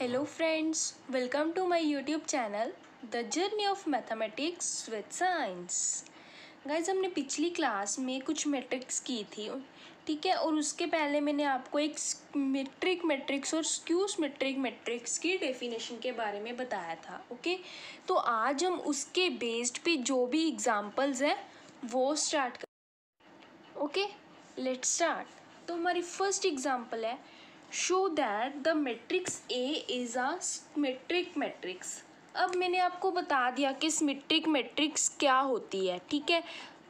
Hello friends welcome to my YouTube channel the journey of mathematics with science guys हमने पिछली class में कुछ matrix की थी ठीक है और उसके पहले मैंने आपको एक मेट्रिक मैट्रिक्स और स्क्यूस मेट्रिक मैट्रिक्स की डेफिनेशन के बारे में बताया था ओके तो आज हम उसके बेस्ड पे जो भी एग्जांपल्स हैं वो स्टार्ट कर ओके लेट स्टार्ट तो हमारी फर्स्ट एग्जांपल है show that the matrix A is a symmetric matrix अब मैंने आपको बता दिया कि सिमेट्रिक मैट्रिक्स क्या होती है ठीक है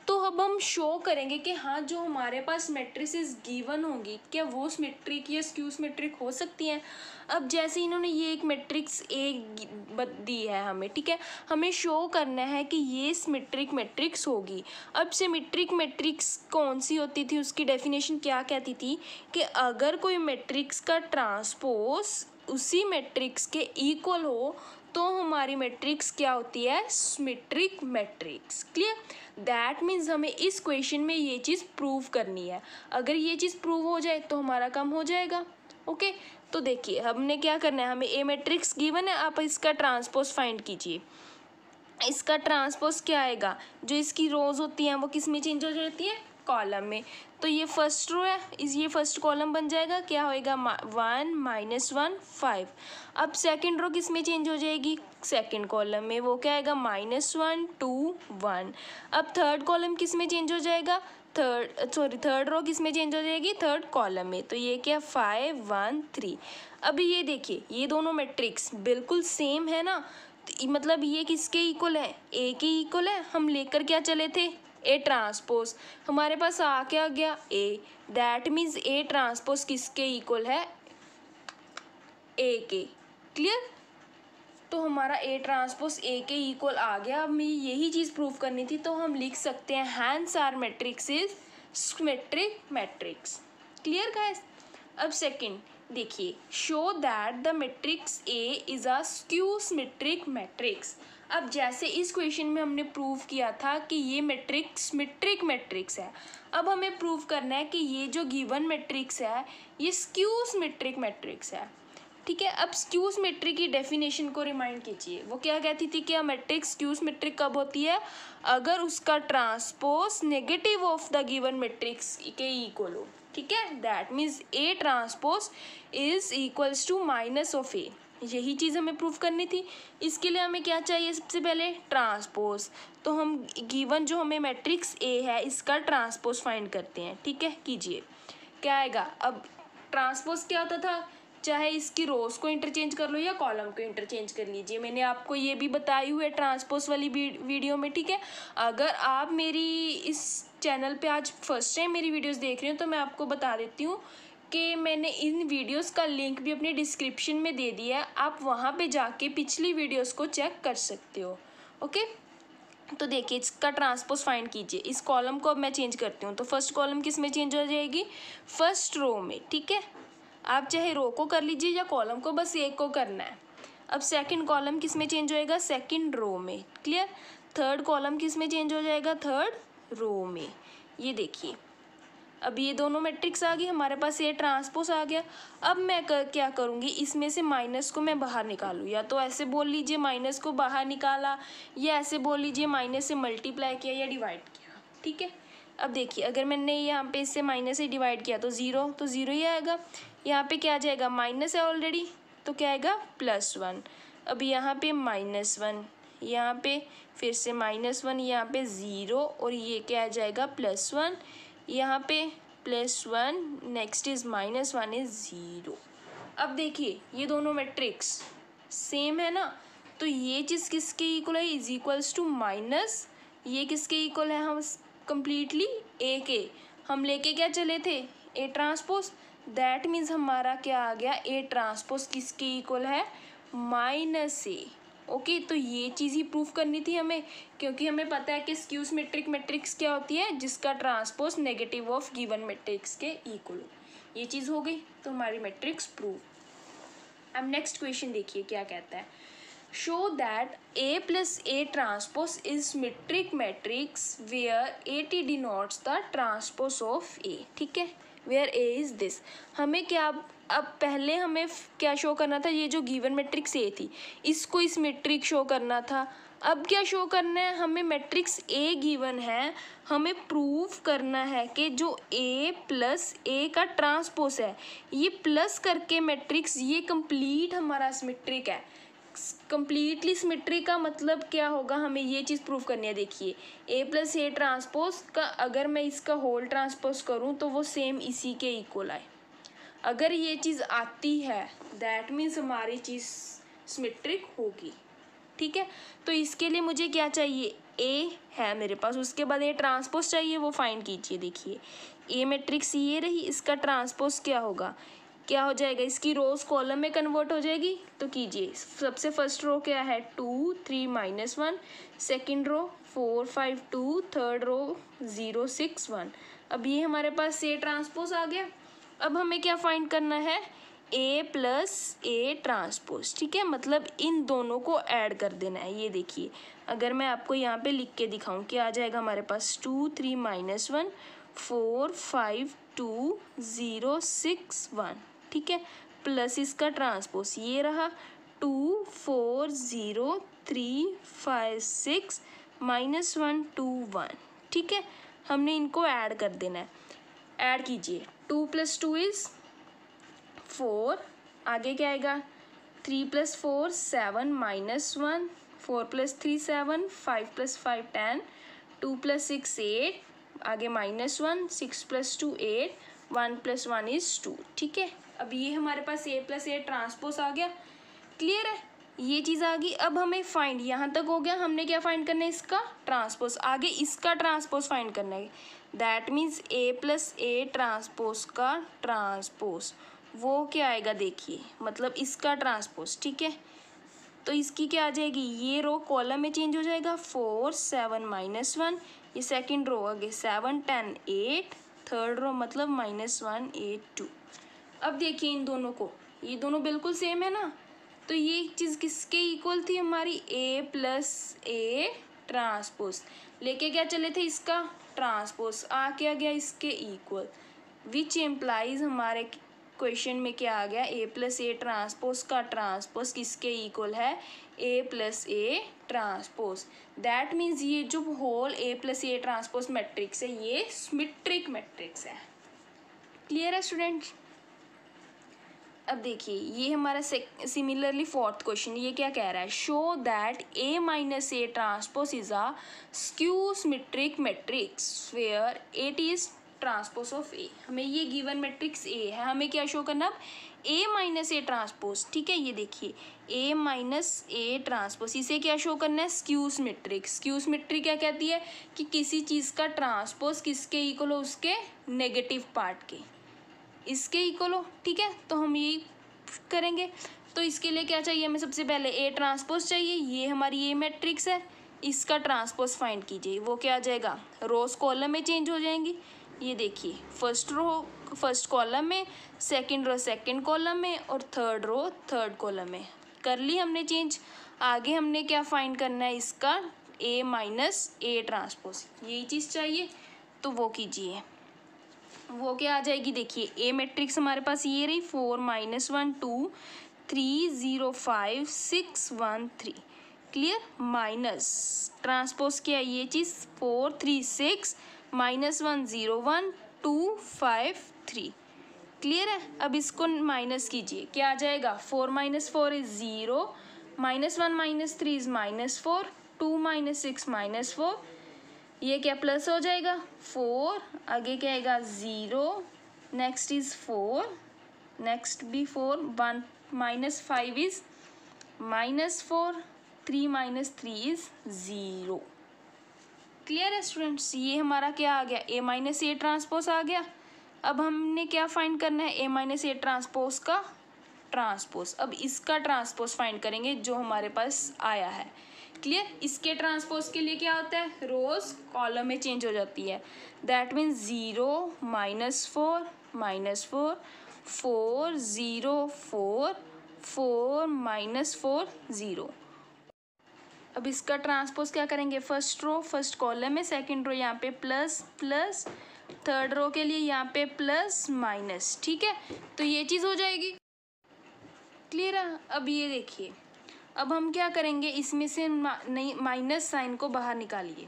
तो अब हम शो करेंगे कि हाँ जो हमारे पास मेट्रिसेस गिवन होंगी क्या वो मेट्रिक या स्क्यूस मेट्रिक हो सकती हैं अब जैसे इन्होंने ये एक मेट्रिक्स ए दी है हमें ठीक है हमें शो करना है कि ये सिमेट्रिक मेट्रिक्स होगी अब सिमेट्रिक मेट्रिक्स कौन सी होती थी उसकी डेफिनेशन क्या कहती थी कि अगर कोई मेट्रिक्स का ट्रांसपोज उसी मैट्रिक्स के इक्वल हो तो हमारी मैट्रिक्स क्या होती है symmetric matrix clear that means हमें इस क्वेश्चन में ये चीज़ प्रूव करनी है अगर ये चीज़ प्रूव हो जाए तो हमारा काम हो जाएगा ओके okay? तो देखिए हमने क्या करना है हमें ए मैट्रिक्स गिवन है आप इसका ट्रांसपोज फाइंड कीजिए इसका ट्रांसपोज क्या आएगा जो इसकी रोज़ होती हैं वो किस में चेंज हो जाती है कॉलम में तो ये फर्स्ट रो है इस ये फर्स्ट कॉलम बन जाएगा क्या होएगा वन माइनस वन फाइव अब सेकंड रो किस में चेंज हो जाएगी सेकंड कॉलम में वो क्या आएगा माइनस वन टू वन अब थर्ड कॉलम किस में चेंज हो जाएगा थर्ड सॉरी थर्ड रो किस में चेंज हो जाएगी थर्ड कॉलम में तो ये क्या फाइव वन थ्री अभी ये देखिए ये दोनों मैट्रिक्स बिल्कुल सेम है ना तो मतलब ये किसके इक्वल है ए के इक्वल है हम लेकर क्या चले थे ए ट्रांसपोज हमारे पास आ क्या आ गया A that means A transpose किसके इक्वल है ए के क्लियर तो हमारा ए ट्रांसपोज ए के इक्वल आ गया अब मैं यही चीज़ प्रूव करनी थी तो हम लिख सकते हैं hence our matrix is symmetric matrix clear guys अब सेकंड देखिए show that the matrix A is a skew symmetric matrix अब जैसे इस क्वेश्चन में हमने प्रूव किया था कि ये मैट्रिक्स मिट्रिक मैट्रिक्स है अब हमें प्रूव करना है कि ये जो गिवन मैट्रिक्स है ये स्क्यूस मैट्रिक मैट्रिक्स है ठीक है अब स्क्यूस मेट्रिक की डेफिनेशन को रिमाइंड कीजिए वो क्या कहती थी कि मेट्रिक स्क्यूस मेट्रिक कब होती है अगर उसका transpose negative of the given matrix के इक्वल हो ठीक है that means A transpose is equals to minus of A यही चीज़ हमें प्रूव करनी थी इसके लिए हमें क्या चाहिए सबसे पहले ट्रांसपोज तो हम गिवन जो हमें मैट्रिक्स ए है इसका ट्रांसपोज फाइंड करते हैं ठीक है कीजिए क्या आएगा अब ट्रांसपोज क्या होता था चाहे इसकी रोज को इंटरचेंज कर लो या कॉलम को इंटरचेंज कर लीजिए मैंने आपको ये भी बताई हुई है ट्रांसपोज वाली वीडियो में ठीक है अगर आप मेरी इस चैनल पे आज फर्स्ट टाइम मेरी वीडियोस देख रहे हो तो मैं आपको बता देती हूँ के मैंने इन वीडियोस का लिंक भी अपने डिस्क्रिप्शन में दे दिया है आप वहाँ पे जाके पिछली वीडियोस को चेक कर सकते हो ओके तो देखिए इसका ट्रांसपोज फाइंड कीजिए इस कॉलम को अब मैं चेंज करती हूँ तो फर्स्ट कॉलम किस में चेंज हो जाएगी फर्स्ट रो में ठीक है आप चाहे रो को कर लीजिए या कॉलम को बस एक को करना है अब सेकेंड कॉलम किस में चेंज होएगा सेकेंड रो में क्लियर थर्ड कॉलम किस में चेंज हो जाएगा थर्ड रो में ये देखिए अब ये दोनों मैट्रिक्स आ गई हमारे पास ये ट्रांसपोज आ गया अब मैं कर, क्या करूँगी इसमें से माइनस को मैं बाहर निकालूँ या तो ऐसे बोल लीजिए माइनस को बाहर निकाला या ऐसे बोल लीजिए माइनस से मल्टीप्लाई किया या डिवाइड किया ठीक है अब देखिए अगर मैंने यहाँ पे इससे माइनस से डिवाइड किया तो ज़ीरो तो ज़ीरो ही आएगा यहाँ पे क्या आ जाएगा माइनस है ऑलरेडी तो क्या आएगा प्लस वन अब यहाँ पे माइनस वन यहाँ पे फिर से माइनस वन यहाँ पे ज़ीरो और ये क्या आ जाएगा प्लस वन यहाँ पे plus one next is minus one is zero अब देखिए ये दोनों मैट्रिक्स सेम है ना तो ये चीज़ किसके इक्वल है इज इक्वल्स टू माइनस ये किसके इक्वल है हम कम्प्लीटली ए के हम लेके क्या चले थे ए ट्रांसपोज दैट मीन्स हमारा क्या आ गया ए ट्रांसपोज किसके इक्वल है माइनस ए ओके तो ये चीज़ ही प्रूफ करनी थी हमें क्योंकि हमें पता है कि स्क्यूज मेट्रिक मेट्रिक्स क्या होती है जिसका transpose negative of given matrix के इक्वल ये चीज़ हो गई तो हमारी मेट्रिक्स प्रूफ अब नेक्स्ट क्वेश्चन देखिए क्या कहता है show A plus A plus is symmetric matrix where A T D denotes the transpose of A ठीक है वेयर ए इज़ दिस हमें क्या अब पहले हमें क्या शो करना था ये जो गिवन मैट्रिक्स ए थी इसको इस मैट्रिक शो करना था अब क्या शो करना है हमें मैट्रिक्स ए गिवन है हमें प्रूव करना है कि जो ए प्लस ए का ट्रांसपोज है ये प्लस करके मैट्रिक्स ये कंप्लीट हमारा सिमेट्रिक है कंप्लीटली सिमिट्री का मतलब क्या होगा हमें ये चीज़ प्रूव करनी है देखिए ए प्लस ए ट्रांसपोज का अगर मैं इसका होल ट्रांसपोज करूँ तो वो सेम इसी के इक्वल आए अगर ये चीज़ आती है दैट मीन्स हमारी चीज़ सिमिट्रिक होगी ठीक है तो इसके लिए मुझे क्या चाहिए ए है मेरे पास उसके बाद ए ट्रांसपोज चाहिए वो फाइंड कीजिए देखिए ए मेट्रिक्स ये रही इसका ट्रांसपोज क्या होगा क्या हो जाएगा इसकी रोज कॉलम में कन्वर्ट हो जाएगी तो कीजिए सबसे फर्स्ट रो क्या है two three minus one second row four five two third row zero six one अब ये हमारे पास ए ट्रांसपोज आ गया अब हमें क्या फाइंड करना है ए प्लस ए ट्रांसपोज ठीक है मतलब इन दोनों को ऐड कर देना है ये देखिए अगर मैं आपको यहाँ पे लिख के दिखाऊँ कि आ जाएगा हमारे पास two three minus one four five two zero six one ठीक है प्लस इसका ट्रांसपोज ये रहा two four zero three five six minus one two one ठीक है हमने इनको ऐड कर देना है ऐड कीजिए two plus two is four आगे क्या आएगा three plus four seven minus one four plus three seven five plus five ten two plus six eight आगे minus one six plus two eight one plus one is two ठीक है अब ये हमारे पास ए plus A transpose आ गया clear है ये चीज़ आ गई अब हमें फाइंड यहाँ तक हो गया हमने क्या फाइंड करना है इसका ट्रांसपोज आगे इसका ट्रांसपोज फाइंड करना है that means A plus A transpose का ट्रांसपोज वो क्या आएगा देखिए मतलब इसका ट्रांसपोज ठीक है तो इसकी क्या आ जाएगी ये रो कॉलम में चेंज हो जाएगा फोर सेवन माइनस वन ये सेकेंड रो आगे seven ten eight third row मतलब माइनस वन एट टू अब देखिए इन दोनों को ये दोनों बिल्कुल सेम है ना तो ये चीज़ किसके इक्वल थी हमारी ए प्लस ए ट्रांसपोज लेके क्या चले थे इसका ट्रांसपोज आ क्या गया इसके इक्वल विच एम्प्लाइज हमारे क्वेश्चन में क्या आ गया ए प्लस ए ट्रांसपोज का ट्रांसपोज किसके इक्वल है A plus A transpose that means ये जो whole A plus A transpose matrix है ये स्मिट्रिक मैट्रिक्स है क्लियर है स्टूडेंट्स अब देखिए ये हमारा सिमिलरली फोर्थ क्वेश्चन ये क्या कह रहा है show that A minus A transpose is a skew symmetric matrix fair where A T is transpose of A हमें ये गिवन मेट्रिक्स ए है हमें क्या शो करना अब ए माइनस ए ट्रांसपोज ठीक है ये देखिए ए माइनस ए ट्रांसपोज इसे क्या शो करना है स्क्यूस मेट्रिक स्क्यूस मेट्रिक क्या कहती है कि किसी चीज़ का ट्रांसपोज किसके इक्वल हो उसके नेगेटिव पार्ट के इसके इक्वल हो ठीक है तो हम यही करेंगे तो इसके लिए क्या चाहिए हमें सबसे पहले ए ट्रांसपोज चाहिए ये हमारी ए मैट्रिक्स है इसका ट्रांसपोज फाइंड कीजिए वो क्या आ जाएगा रोज कॉलम में चेंज हो जाएंगी ये देखिए फर्स्ट रो फर्स्ट कॉलम में सेकंड रो सेकंड कॉलम में और थर्ड रो थर्ड कॉलम में कर ली हमने चेंज आगे हमने क्या फाइंड करना है इसका ए माइनस ए ट्रांसपोज यही चीज़ चाहिए तो वो कीजिए वो क्या आ जाएगी देखिए ए मैट्रिक्स हमारे पास ये रही four minus one two three zero five six one three clear minus transpose किया ये चीज़ four three six minus one zero one two five three clear है अब इसको माइनस कीजिए क्या आ जाएगा four minus four is zero minus one minus three is minus four two minus six minus four ये क्या प्लस हो जाएगा फोर आगे क्या आएगा zero next is four next भी four one minus five is minus four three minus three is zero clear है students ये हमारा क्या आ गया ए माइनस ए ट्रांसपोज आ गया अब हमने क्या फाइंड करना है ए माइनस ए ट्रांसपोज का ट्रांसपोज अब इसका ट्रांसपोज फाइंड करेंगे जो हमारे पास आया है क्लियर इसके ट्रांसपोज के लिए क्या होता है रोज कॉलम में चेंज हो जाती है that mean zero minus four minus four four zero four four minus four zero अब इसका ट्रांसपोज क्या करेंगे फर्स्ट रो फर्स्ट कॉलम में सेकंड रो यहाँ पे प्लस प्लस थर्ड रो के लिए यहाँ पे प्लस माइनस ठीक है तो ये चीज़ हो जाएगी क्लियर है अब ये देखिए अब हम क्या करेंगे इसमें से नहीं माइनस साइन को बाहर निकालिए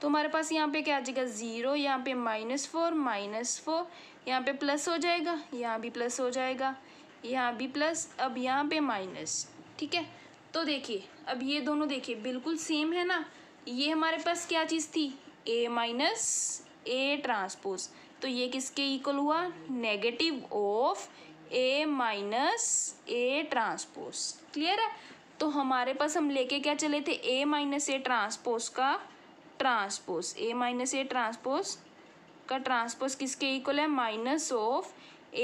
तो हमारे पास यहाँ पे क्या आ जाएगा ज़ीरो यहाँ पे माइनस फोर माइनस फोर यहाँ पे प्लस हो जाएगा यहाँ भी प्लस हो जाएगा यहाँ भी प्लस अब यहाँ पे माइनस ठीक है तो देखिए अब ये दोनों देखिए बिल्कुल सेम है ना ये हमारे पास क्या चीज़ थी ए माइनस ए ट्रांसपोज तो ये किसके इक्वल हुआ negative of A minus A transpose clear है तो हमारे पास हम लेके क्या चले थे ए माइनस ए ट्रांसपोज का transpose A minus A transpose का ट्रांसपोज किसके इक्वल है minus of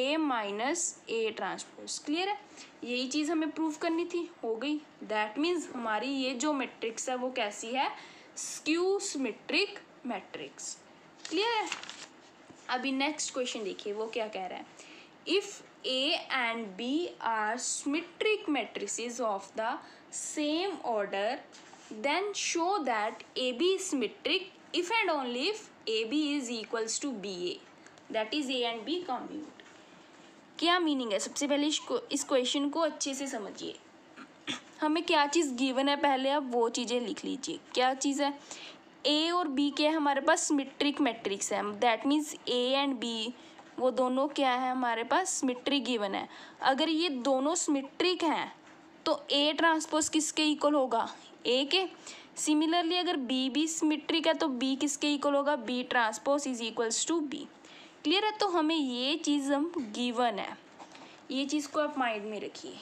A minus A transpose clear है यही चीज़ हमें प्रूव करनी थी हो गई दैट मीन्स हमारी ये जो मेट्रिक्स है वो कैसी है स्क्यू सिमेट्रिक मैट्रिक्स क्लियर है अभी नेक्स्ट क्वेश्चन देखिए वो क्या कह रहा है if A and B are symmetric matrices of the same order then show that A B symmetric if and only if A B is equals to B A that is A and B commute क्या meaning है सबसे पहले इसको इस question को अच्छे से समझिए हमें क्या चीज़ गिवन है पहले आप वो चीज़ें लिख लीजिए क्या चीज़ है ए और बी के हमारे पास मिट्रिक मैट्रिक्स है that means A and B वो दोनों क्या है हमारे पास सिमिट्री गिवन है अगर ये दोनों सिमिट्रिक हैं तो ए ट्रांसपोज किसके इक्वल होगा ए के सिमिलरली अगर बी भी सिमिट्रिक है तो बी किसके इक्वल होगा B transpose is equals to B clear है तो हमें ये चीज़ हम गिवन है ये चीज़ को आप माइंड में रखिए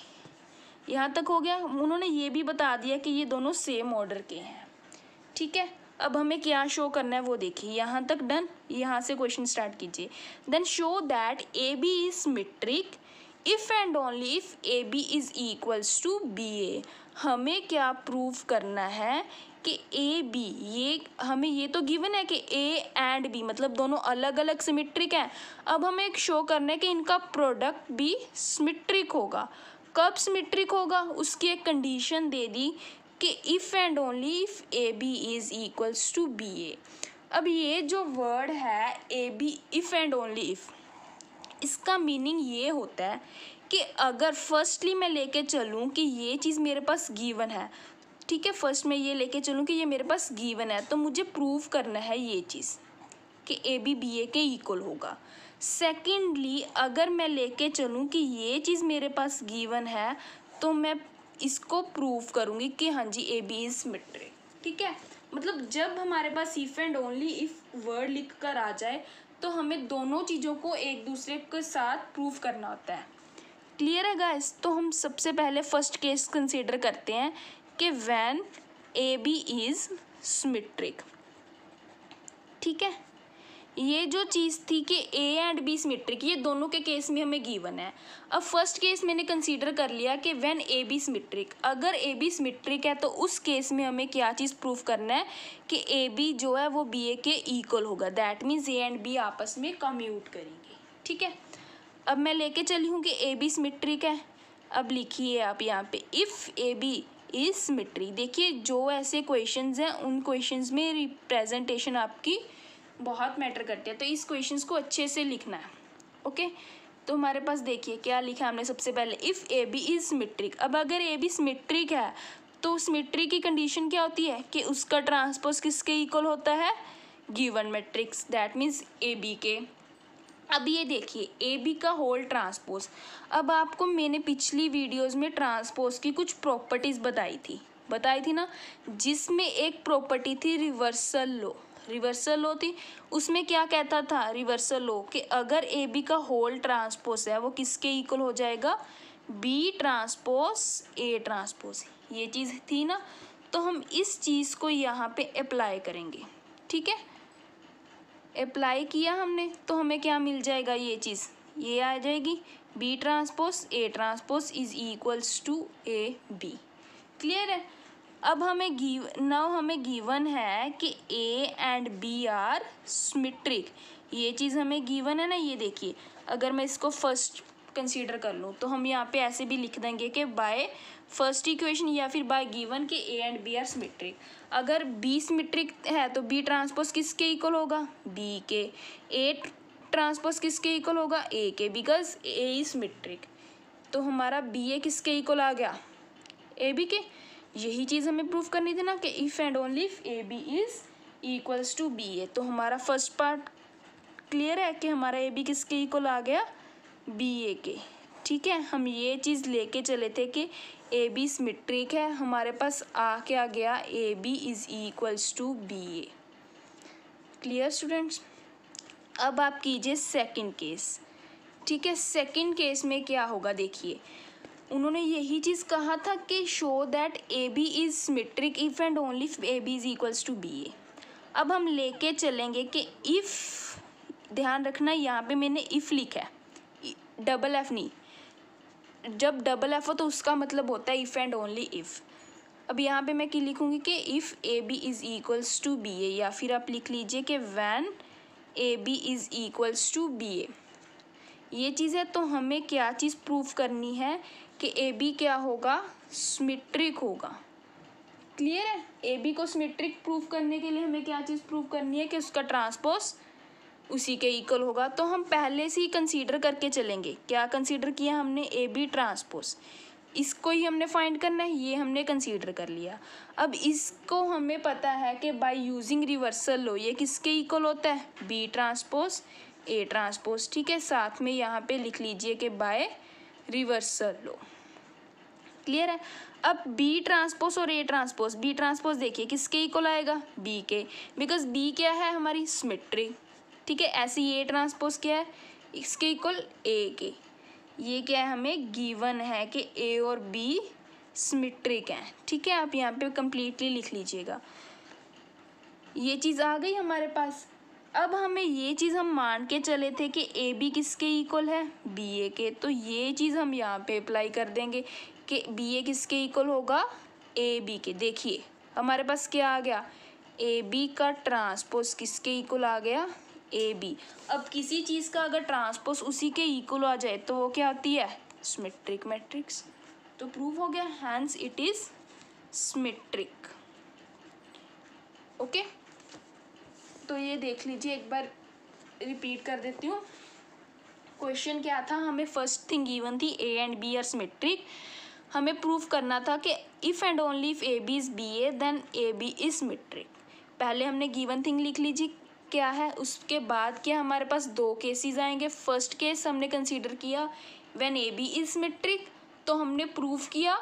यहाँ तक हो गया उन्होंने ये भी बता दिया कि ये दोनों सेम ऑर्डर के हैं ठीक है अब हमें क्या शो करना है वो देखिए यहाँ तक डन यहाँ से क्वेश्चन स्टार्ट कीजिए then show that A B is metric if and only if A B is equals to B A हमें क्या प्रूव करना है कि ए बी ये हमें ये तो गिवन है कि ए एंड बी मतलब दोनों अलग अलग सिमिट्रिक हैं अब हमें एक शो करना है कि इनका प्रोडक्ट भी सिमिट्रिक होगा कब सिमिट्रिक होगा उसकी एक कंडीशन दे दी कि if and only if A B is equals to B A अब ये जो वर्ड है A B if and only if इसका मीनिंग ये होता है कि अगर फर्स्टली मैं लेके चलूँ कि ये चीज़ मेरे पास गीवन है ठीक है फर्स्ट में ये लेके चलूँ कि ये मेरे पास गीवन है तो मुझे प्रूव करना है ये चीज़ कि ए बी बी ए के इक्वल होगा सेकेंडली अगर मैं लेके चलूँ कि ये चीज़ मेरे पास गीवन है तो मैं इसको प्रूव करूँगी कि हाँ जी ए बी इज़ मिट्रिक ठीक है मतलब जब हमारे पास if and only if word लिख कर आ जाए तो हमें दोनों चीज़ों को एक दूसरे के साथ प्रूव करना होता है क्लियर है गाइस तो हम सबसे पहले फर्स्ट केस कंसीडर करते हैं कि when A B is symmetric ठीक है ये जो चीज़ थी कि ए एंड बी सिमेट्रिक ये दोनों के केस में हमें गिवन है अब फर्स्ट केस मैंने कंसीडर कर लिया कि व्हेन ए बी सिमेट्रिक अगर ए बी सिमेट्रिक है तो उस केस में हमें क्या चीज़ प्रूफ करना है कि ए बी जो है वो बी ए के इक्वल होगा that means A and B आपस में कम्यूट करेंगे ठीक है अब मैं लेके चली हूँ कि ए बी सिमेट्रिक है अब लिखिए आप यहाँ पे if A B is symmetry देखिए जो ऐसे क्वेश्चंस हैं उन क्वेश्चंस में रिप्रेजेंटेशन आपकी बहुत मैटर करते हैं तो इस क्वेश्चन को अच्छे से लिखना है ओके तो हमारे पास देखिए क्या लिखा हमने सबसे पहले if A B is symmetric अब अगर ए बी सिमेट्रिक है तो सिमेट्री की कंडीशन क्या होती है कि उसका ट्रांसपोज किसके इक्वल होता है given matrix that means A B के अब ये देखिए ए बी का होल ट्रांसपोज अब आपको मैंने पिछली वीडियोस में ट्रांसपोज की कुछ प्रॉपर्टीज़ बताई थी बताई थी ना जिसमें एक प्रॉपर्टी थी रिवर्सल लो रिवर्सल लो थी उसमें क्या कहता था रिवर्सल लो कि अगर ए बी का होल ट्रांसपोज है वो किसके इक्वल हो जाएगा बी ट्रांसपोज ए ट्रांसपोज ये चीज़ थी ना तो हम इस चीज़ को यहाँ पे अप्लाई करेंगे ठीक है अप्लाई किया हमने तो हमें क्या मिल जाएगा ये चीज़ ये आ जाएगी B transpose A transpose is equals to A B clear है अब हमें गिव नाउ हमें गिवन है कि A and B are symmetric ये चीज़ हमें गिवन है ना ये देखिए अगर मैं इसको फर्स्ट कंसीडर कर लूँ तो हम यहाँ पे ऐसे भी लिख देंगे कि बाय फर्स्ट इक्वेशन या फिर बाय गिवन कि A and B are symmetric अगर बी सिमेट्रिक है तो बी ट्रांसपोज किसके इक्वल होगा बी के ए ट्रांसपोज किसके इक्वल होगा ए के बिकॉज ए इज सिमेट्रिक तो हमारा बी ए किसके इक्वल आ गया ए बी के यही चीज़ हमें प्रूफ करनी थी ना कि if and only if A B is equals to B A तो हमारा फर्स्ट पार्ट क्लियर है कि हमारा ए बी किसके इक्वल आ गया बी ए के ठीक है हम ये चीज़ लेके चले थे कि ए बी सिमेट्रिक है हमारे पास आ आ गया A B is equals to B A clear students अब आप कीजिए सेकंड केस ठीक है सेकंड केस में क्या होगा देखिए उन्होंने यही चीज़ कहा था कि show that A B is symmetric if and only A B is equals to B A अब हम लेके चलेंगे कि इफ़ ध्यान रखना यहाँ पे मैंने इफ़ लिखा है डबल e, एफ नहीं जब डबल एफ हो तो उसका मतलब होता है इफ़ एंड ओनली इफ़ अब यहाँ पे मैं लिखूँगी कि if A B is equals to B A या फिर आप लिख लीजिए कि when A B is equals to B A ये चीज़ है तो हमें क्या चीज़ प्रूफ करनी है कि ए बी क्या होगा सिमेट्रिक होगा क्लियर है ए बी को सिमेट्रिक प्रूफ करने के लिए हमें क्या चीज़ प्रूफ करनी है कि उसका ट्रांसपोज उसी के इक्वल होगा तो हम पहले से ही कंसीडर करके चलेंगे क्या कंसीडर किया हमने ए बी ट्रांसपोज इसको ही हमने फाइंड करना है ये हमने कंसीडर कर लिया अब इसको हमें पता है कि बाय यूजिंग रिवर्सल लो ये किसके इक्वल होता है बी ट्रांसपोज ए ट्रांसपोज ठीक है साथ में यहाँ पे लिख लीजिए कि बाय रिवर्सल लो क्लियर है अब बी ट्रांसपोज और ए ट्रांसपोज बी ट्रांसपोज देखिए किसके इक्वल आएगा बी के बिकॉज बी क्या है हमारी सिमेट्री ठीक है ऐसे ए ट्रांसपोज क्या है इसके इक्वल ए के ये क्या है हमें गिवन है कि ए और बी सिमेट्रिक हैं ठीक है आप यहाँ पे कंप्लीटली लिख लीजिएगा ये चीज़ आ गई हमारे पास अब हमें ये चीज़ हम मान के चले थे कि ए बी किसके इक्वल है बी ए के तो ये चीज़ हम यहाँ पे अप्लाई कर देंगे कि बी ए किसके इक्वल होगा ए बी के देखिए हमारे पास क्या आ गया ए बी का ट्रांसपोज किसके इक्वल आ गया ए बी अब किसी चीज़ का अगर ट्रांसपोज उसी के इक्वल आ जाए तो वो क्या होती है सिमेट्रिक मैट्रिक्स तो प्रूव हो गया hence it is symmetric okay okay? तो ये देख लीजिए एक बार रिपीट कर देती हूँ क्वेश्चन क्या था हमें फर्स्ट थिंग गिवन थी A and B are metric हमें प्रूफ करना था कि if and only if A B is B A then A B is metric पहले हमने गिवन थिंग लिख लीजिए क्या है उसके बाद क्या हमारे पास दो केसेस आएंगे फर्स्ट केस हमने कंसीडर किया when A B is metric तो हमने प्रूफ किया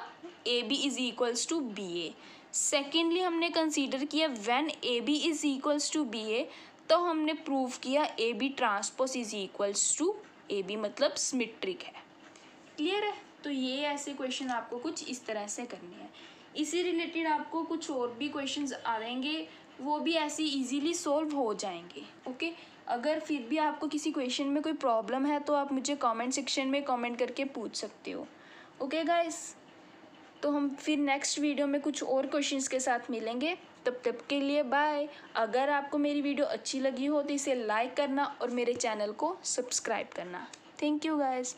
A B is equals to B A secondly हमने कंसीडर किया when A B is equals to B A तो हमने प्रूव किया A B transpose is equals to A B मतलब symmetric है क्लियर है तो ये ऐसे क्वेश्चन आपको कुछ इस तरह से करने हैं इसी रिलेटेड आपको कुछ और भी क्वेश्चंस आएंगे वो भी ऐसे इजीली सॉल्व हो जाएंगे ओके अगर फिर भी आपको किसी क्वेश्चन में कोई प्रॉब्लम है तो आप मुझे कमेंट सेक्शन में कमेंट करके पूछ सकते हो ओके गाइस तो हम फिर नेक्स्ट वीडियो में कुछ और क्वेश्चंस के साथ मिलेंगे तब तब के लिए बाय अगर आपको मेरी वीडियो अच्छी लगी हो तो इसे लाइक करना और मेरे चैनल को सब्सक्राइब करना थैंक यू गाइज़